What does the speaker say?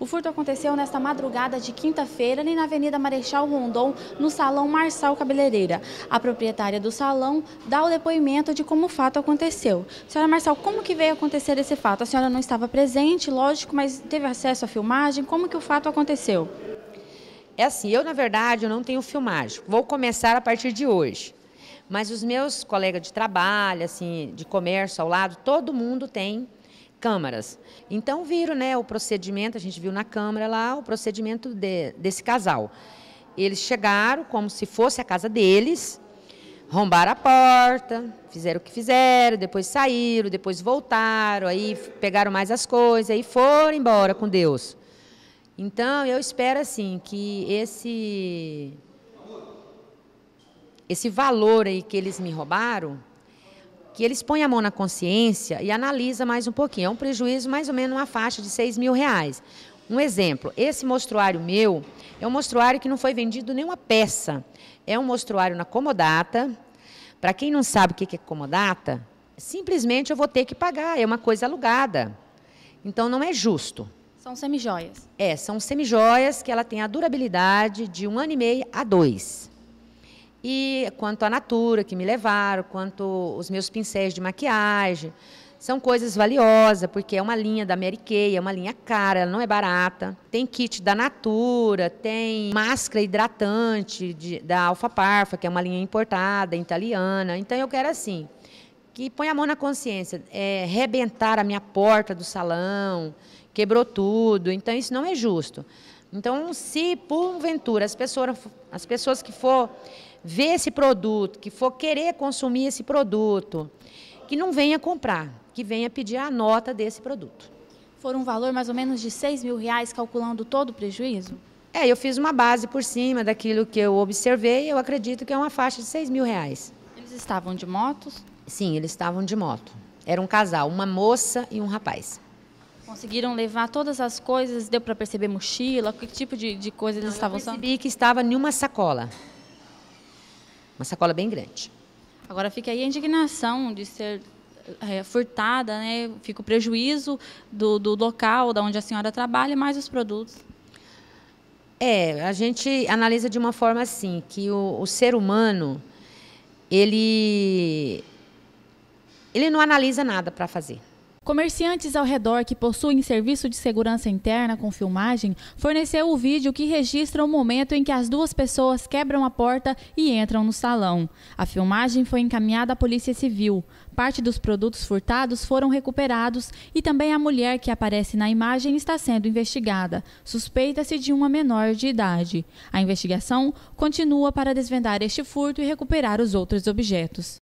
O furto aconteceu nesta madrugada de quinta-feira na Avenida Marechal Rondon, no Salão Marçal Cabeleireira. A proprietária do salão dá o depoimento de como o fato aconteceu. Senhora Marçal, como que veio acontecer esse fato? A senhora não estava presente, lógico, mas teve acesso à filmagem. Como que o fato aconteceu? É assim, eu na verdade não tenho filmagem. Vou começar a partir de hoje. Mas os meus colegas de trabalho, assim, de comércio ao lado, todo mundo tem câmaras. Então viram né, o procedimento, a gente viu na câmara lá o procedimento de, desse casal. Eles chegaram como se fosse a casa deles, rombaram a porta, fizeram o que fizeram, depois saíram, depois voltaram, aí pegaram mais as coisas, aí foram embora com Deus. Então eu espero assim que esse esse valor aí que eles me roubaram que eles põem a mão na consciência e analisa mais um pouquinho. É um prejuízo mais ou menos uma faixa de 6 mil reais. Um exemplo, esse mostruário meu é um mostruário que não foi vendido nenhuma peça. É um mostruário na Comodata. Para quem não sabe o que é Comodata, simplesmente eu vou ter que pagar, é uma coisa alugada. Então não é justo. São semijoias. É, são semijoias que ela tem a durabilidade de um ano e meio a dois. E quanto à natura que me levaram, quanto os meus pincéis de maquiagem, são coisas valiosas, porque é uma linha da Mary Kay, é uma linha cara, ela não é barata. Tem kit da Natura, tem máscara hidratante de, da Alfa Parfa, que é uma linha importada, italiana. Então eu quero assim, que põe a mão na consciência, é, rebentar a minha porta do salão, quebrou tudo. Então isso não é justo. Então, se porventura as pessoas, as pessoas que for ver esse produto, que for querer consumir esse produto, que não venha comprar, que venha pedir a nota desse produto. For um valor mais ou menos de 6 mil reais, calculando todo o prejuízo? É, eu fiz uma base por cima daquilo que eu observei, eu acredito que é uma faixa de 6 mil reais. Eles estavam de motos? Sim, eles estavam de moto. Era um casal, uma moça e um rapaz. Conseguiram levar todas as coisas? Deu para perceber mochila? Que tipo de, de coisa eles Não, estavam usando? Eu percebi que estava em uma sacola. Uma sacola bem grande. Agora fica aí a indignação de ser é, furtada, né? fica o prejuízo do, do local, da onde a senhora trabalha, mais os produtos. É, a gente analisa de uma forma assim, que o, o, ser humano, ele, ele não analisa nada para fazer. Comerciantes ao redor que possuem serviço de segurança interna com filmagem forneceu o vídeo que registra o momento em que as duas pessoas quebram a porta e entram no salão. A filmagem foi encaminhada à Polícia Civil. Parte dos produtos furtados foram recuperados e também a mulher que aparece na imagem está sendo investigada. Suspeita-se de uma menor de idade. A investigação continua para desvendar este furto e recuperar os outros objetos.